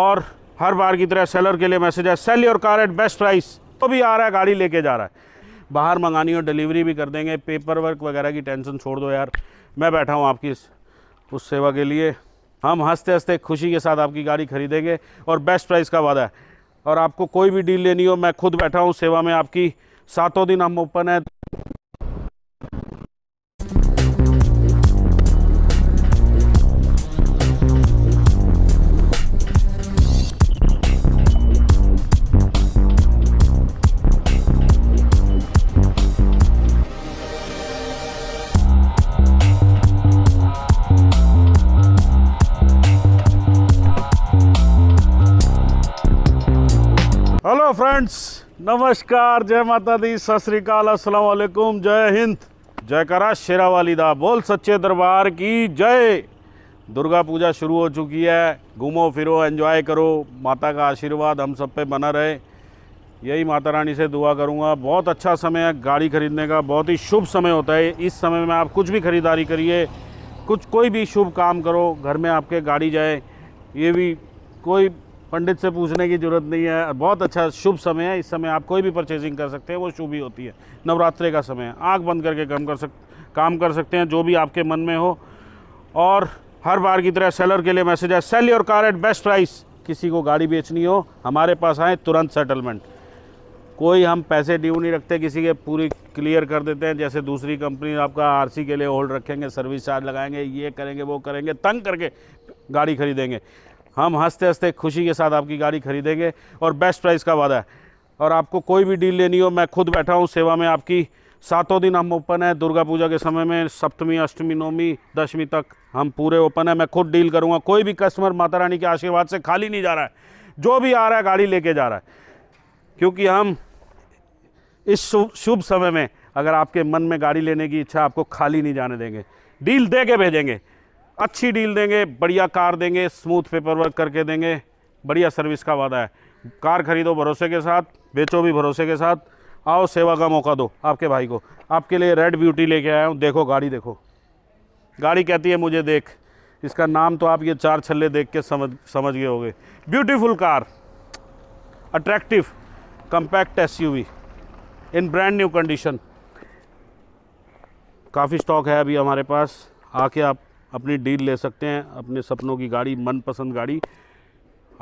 और हर बार की तरह सेलर के लिए मैसेज है sell your car at best price तो भी आ रहा है गाड़ी लेके जा रहा है बाहर मंगानी हो डिलीवरी भी कर देंगे पेपर वर्क वगैरह की टेंशन छोड़ दो यार मैं बैठा हूँ आपकी इस उस सेवा के लिए हम हंसते हंसते खुशी के साथ आपकी गाड़ी खरीदेंगे और बेस्ट प्राइस का वादा है और आपको कोई भी डील लेनी हो मैं खुद बैठा हूँ सेवा में आपकी सातों दिन हम ओपन है फ्रेंड्स नमस्कार जय माता दी सत श्रीकाल असलकुम जय हिंद जयकारा शेरावाली दा बोल सच्चे दरबार की जय दुर्गा पूजा शुरू हो चुकी है घूमो फिरो एंजॉय करो माता का आशीर्वाद हम सब पे बना रहे यही माता रानी से दुआ करूँगा बहुत अच्छा समय है गाड़ी खरीदने का बहुत ही शुभ समय होता है इस समय में आप कुछ भी खरीदारी करिए कुछ कोई भी शुभ काम करो घर में आपके गाड़ी जाए ये भी कोई पंडित से पूछने की ज़रूरत नहीं है बहुत अच्छा शुभ समय है इस समय आप कोई भी परचेजिंग कर सकते हैं वो शुभ ही होती है नवरात्रे का समय है आँख बंद करके काम कर सक काम कर सकते हैं जो भी आपके मन में हो और हर बार की तरह सेलर के लिए मैसेज है sell your car at best price किसी को गाड़ी बेचनी हो हमारे पास आए तुरंत सेटलमेंट कोई हम पैसे ड्यू नहीं रखते किसी के पूरी क्लियर कर देते हैं जैसे दूसरी कंपनी आपका आरसी के लिए होल्ड रखेंगे सर्विस चार्ज लगाएंगे ये करेंगे वो करेंगे तंग करके गाड़ी खरीदेंगे हम हंसते हंसते खुशी के साथ आपकी गाड़ी खरीदेंगे और बेस्ट प्राइस का वादा है और आपको कोई भी डील लेनी हो मैं खुद बैठा हूँ सेवा में आपकी सातों दिन हम ओपन है दुर्गा पूजा के समय में सप्तमी अष्टमी नौमी दशमी तक हम पूरे ओपन है मैं खुद डील करूँगा कोई भी कस्टमर माता रानी के आशीर्वाद से खाली नहीं जा रहा है जो भी आ रहा है गाड़ी लेके जा रहा है क्योंकि हम इस शुभ समय में अगर आपके मन में गाड़ी लेने की इच्छा आपको खाली नहीं जाने देंगे डील दे के भेजेंगे अच्छी डील देंगे बढ़िया कार देंगे स्मूथ पेपर वर्क करके देंगे बढ़िया सर्विस का वादा है कार खरीदो भरोसे के साथ बेचो भी भरोसे के साथ आओ सेवा का मौका दो आपके भाई को आपके लिए रेड ब्यूटी लेके आया हूँ देखो गाड़ी देखो गाड़ी कहती है मुझे देख इसका नाम तो आप ये चार छल्ले देख के समझ समझ गए होंगे beautiful car attractive compact as in brand new condition काफ़ी स्टॉक है अभी हमारे पास आके आप अपनी डील ले सकते हैं अपने सपनों की गाड़ी मनपसंद गाड़ी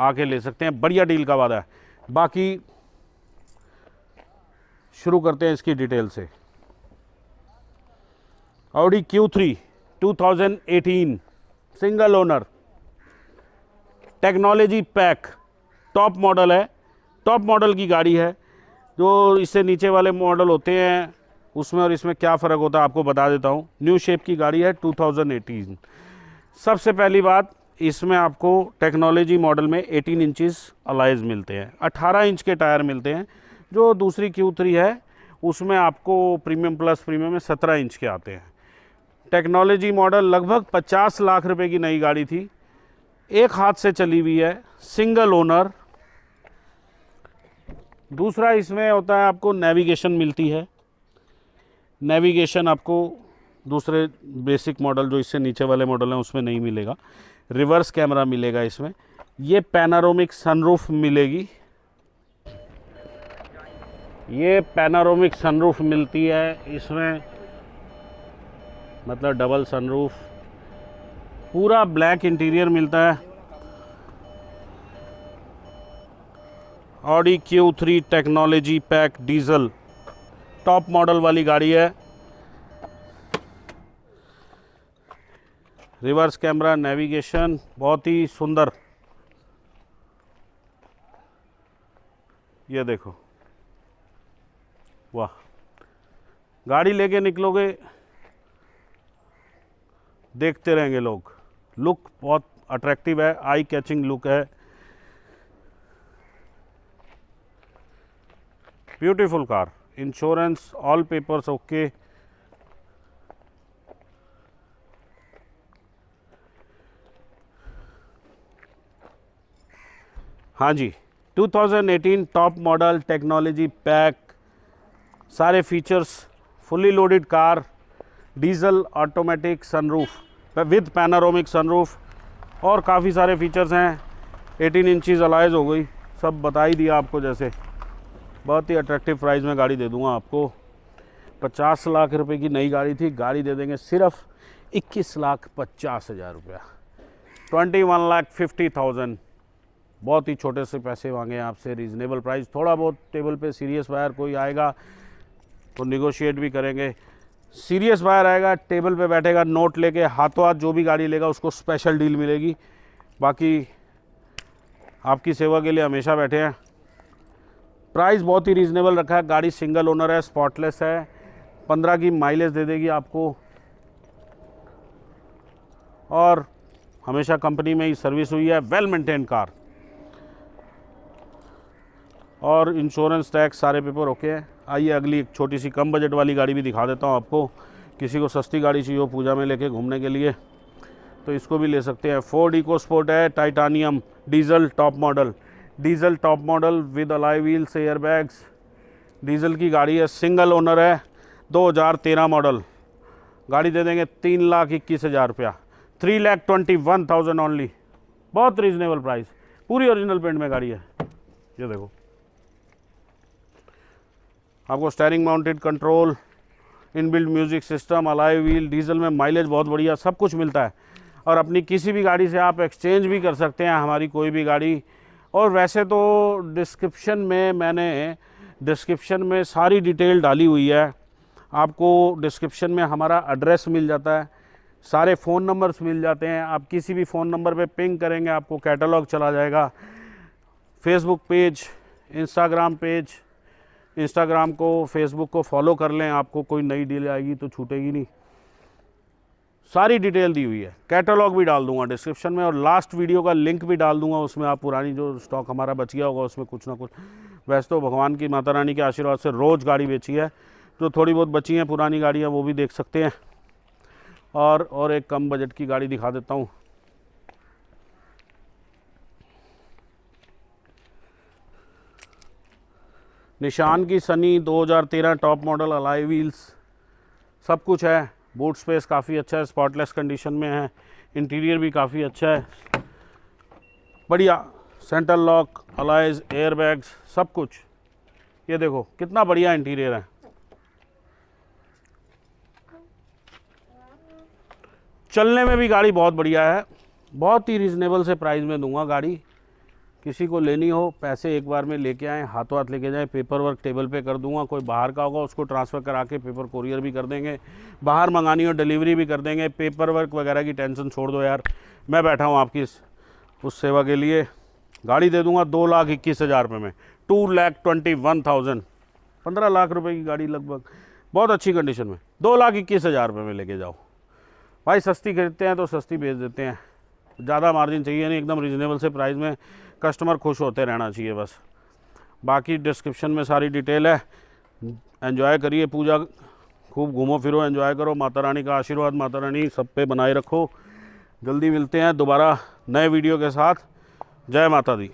आके ले सकते हैं बढ़िया डील का वादा है बाकी शुरू करते हैं इसकी डिटेल से Audi Q3 2018 single owner technology pack top model है टॉप मॉडल की गाड़ी है जो इससे नीचे वाले मॉडल होते हैं उसमें और इसमें क्या फ़र्क होता है आपको बता देता हूँ न्यू शेप की गाड़ी है 2018 सबसे पहली बात इसमें आपको टेक्नोलॉजी मॉडल में 18 इंचज़ अलाइज मिलते हैं 18 इंच के टायर मिलते हैं जो दूसरी क्यू थ्री है उसमें आपको प्रीमियम प्लस प्रीमियम में 17 इंच के आते हैं टेक्नोलॉजी मॉडल लगभग पचास लाख रुपए की नई गाड़ी थी एक हाथ से चली हुई है सिंगल ओनर दूसरा इसमें होता है आपको नेविगेशन मिलती है नेविगेशन आपको दूसरे बेसिक मॉडल जो इससे नीचे वाले मॉडल हैं उसमें नहीं मिलेगा रिवर्स कैमरा मिलेगा इसमें ये पैनारोमिक सनरूफ मिलेगी ये पैनारोमिक सनरूफ मिलती है इसमें मतलब डबल सनरूफ पूरा ब्लैक इंटीरियर मिलता है Audi Q three technology pack diesel top model वाली गाड़ी है रिवर्स कैमरा नेविगेशन बहुत ही सुंदर ये देखो वाह गाड़ी लेके निकलोगे देखते रहेंगे लोग लुक बहुत अट्रैक्टिव है आई कैचिंग लुक है beautiful car insurance all papers okay हाँ जी 2018 टॉप मॉडल टेक्नोलॉजी पैक सारे features fully loaded car diesel automatic sunroof with panoramic sunroof और काफ़ी सारे फीचर्स हैं 18 इंचीज़ अलाइज हो गई सब बता ही दिया आपको जैसे बहुत ही अट्रैक्टिव प्राइस में गाड़ी दे दूँगा आपको पचास लाख रुपए की नई गाड़ी थी गाड़ी दे देंगे सिर्फ इक्कीस लाख पचास हज़ार रुपया twenty one lakh fifty thousand बहुत ही छोटे से पैसे मांगे आपसे रीज़नेबल प्राइस थोड़ा बहुत टेबल पे सीरियस बायर कोई आएगा तो निगोशिएट भी करेंगे सीरियस बायर आएगा टेबल पे बैठेगा नोट लेके हाथों हाथ जो भी गाड़ी लेगा उसको स्पेशल डील मिलेगी बाकी आपकी सेवा के लिए हमेशा बैठे हैं प्राइस बहुत ही रीज़नेबल रखा है गाड़ी सिंगल ओनर है स्पॉटलेस है पंद्रह की माइलेज दे देगी आपको और हमेशा कंपनी में ही सर्विस हुई है वेल मेंटेन कार और इंश्योरेंस टैक्स सारे पेपर ओके हैं आइए अगली एक छोटी सी कम बजट वाली गाड़ी भी दिखा देता हूँ आपको किसी को सस्ती गाड़ी चाहिए हो पूजा में लेके घूमने के लिए तो इसको भी ले सकते हैं फोर्ड इको स्पोर्ट है Titanium diesel top model diesel top model with alloy wheels airbags diesel की गाड़ी है सिंगल ओनर है 2013 मॉडल गाड़ी दे देंगे तीन लाख इक्कीस हज़ार रुपया three lakh twenty one thousand only बहुत रीजनेबल प्राइस पूरी ओरिजिनल पेंट में गाड़ी है ये देखो आपको steering mounted control inbuilt music system alloy wheel diesel में माइलेज बहुत बढ़िया सब कुछ मिलता है और अपनी किसी भी गाड़ी से आप एक्सचेंज भी कर सकते हैं हमारी कोई भी गाड़ी और वैसे तो डिस्क्रिप्शन में मैंने डिस्क्रिप्शन में सारी डिटेल डाली हुई है आपको डिस्क्रिप्शन में हमारा एड्रेस मिल जाता है सारे फ़ोन नंबर्स मिल जाते हैं आप किसी भी फ़ोन नंबर पे पिंग करेंगे आपको कैटलॉग चला जाएगा Facebook page Instagram page Instagram को फेसबुक को फॉलो कर लें आपको कोई नई डील आएगी तो छूटेगी नहीं सारी डिटेल दी हुई है कैटलॉग भी डाल दूंगा डिस्क्रिप्शन में और लास्ट वीडियो का लिंक भी डाल दूंगा उसमें आप पुरानी जो स्टॉक हमारा बच गया होगा उसमें कुछ ना कुछ वैसे तो भगवान की माता रानी के आशीर्वाद से रोज़ गाड़ी बेची है जो थोड़ी बहुत बची हैं पुरानी गाड़ियाँ है, वो भी देख सकते हैं और और एक कम बजट की गाड़ी दिखा देता हूँ निशान की Sunny 2013 top model alloy wheels सब कुछ है बूट स्पेस काफ़ी अच्छा है स्पॉटलेस कंडीशन में है इंटीरियर भी काफ़ी अच्छा है बढ़िया सेंटर लॉक अलाइज एयर बैग्स सब कुछ ये देखो कितना बढ़िया इंटीरियर है चलने में भी गाड़ी बहुत बढ़िया है बहुत ही रिजनेबल से प्राइस में दूंगा गाड़ी किसी को लेनी हो पैसे एक बार में लेके आएँ हाथों हाथ लेके जाएँ पेपर वर्क टेबल पे कर दूंगा कोई बाहर का होगा उसको ट्रांसफ़र करा के पेपर कोरियर भी कर देंगे बाहर मंगानी हो डिलीवरी भी कर देंगे पेपर वर्क वगैरह की टेंशन छोड़ दो यार मैं बैठा हूँ आपकी इस उस सेवा के लिए गाड़ी दे दूँगा दो लाख इक्कीस हज़ार रुपये में two lakh twenty one thousand पंद्रह लाख रुपये की गाड़ी लगभग बहुत अच्छी कंडीशन में दो लाख इक्कीस हज़ार रुपये में लेके जाओ भाई सस्ती खरीदते हैं तो सस्ती बेच देते हैं ज़्यादा मार्जिन चाहिए नहीं एकदम रिजनेबल से प्राइस में कस्टमर खुश होते रहना चाहिए बस बाकी डिस्क्रिप्शन में सारी डिटेल है एंजॉय करिए पूजा खूब घूमो फिरो एंजॉय करो माता रानी का आशीर्वाद माता रानी सब पे बनाए रखो जल्दी मिलते हैं दोबारा नए वीडियो के साथ जय माता दी